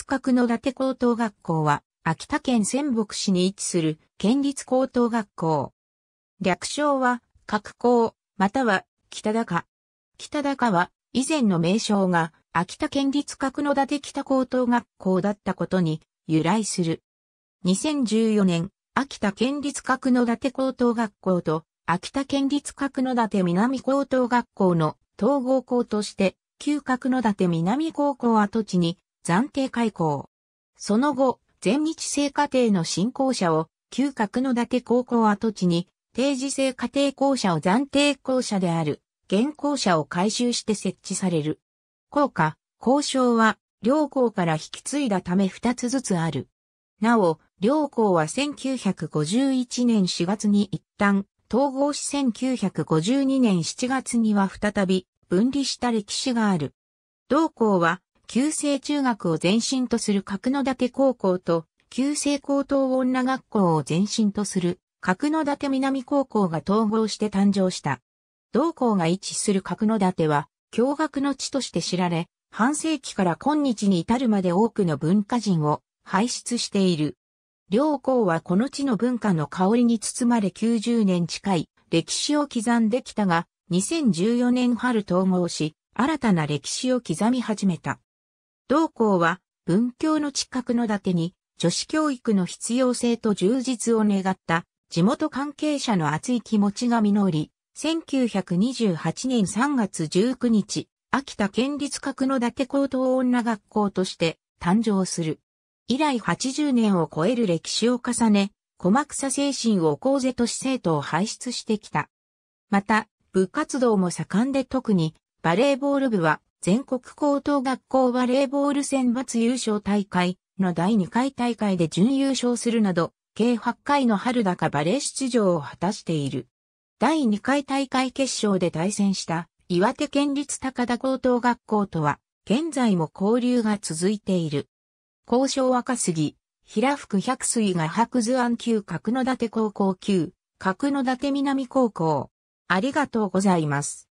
立角の立高等学校は、秋田県仙北市に位置する県立高等学校。略称は、各校、または、北高。北高は、以前の名称が、秋田県立角野立北高等学校だったことに由来する。2014年、秋田県立角野立高等学校と秋田県立角野立南高等学校の統合校として、旧角野立南高校跡地に暫定開校。その後、全日制課程の新校舎を、旧角の岳高校跡地に、定時制課程校舎を暫定校舎である、現校舎を改修して設置される。校歌、校章は、両校から引き継いだため二つずつある。なお、両校は1951年4月に一旦、統合し1952年7月には再び、分離した歴史がある。同校は、旧制中学を前身とする角館高校と、旧制高等女学校を前身とする角館南高校が統合して誕生した。同校が位置する角館は、共学の地として知られ、半世紀から今日に至るまで多くの文化人を輩出している。両校はこの地の文化の香りに包まれ90年近い歴史を刻んできたが、2014年春統合し、新たな歴史を刻み始めた。同校は文教の近くの伊達に女子教育の必要性と充実を願った地元関係者の熱い気持ちが実り、1928年3月19日、秋田県立角の達高等女学校として誕生する。以来80年を超える歴史を重ね、小草精神を講ぜとし生徒を輩出してきた。また、部活動も盛んで特に、バレーボール部は全国高等学校バレーボール選抜優勝大会の第2回大会で準優勝するなど、計8回の春高バレー出場を果たしている。第2回大会決勝で対戦した岩手県立高田高等学校とは、現在も交流が続いている。交渉若杉、平福百水が白図案級角立高校級、角立南高校。ありがとうございます。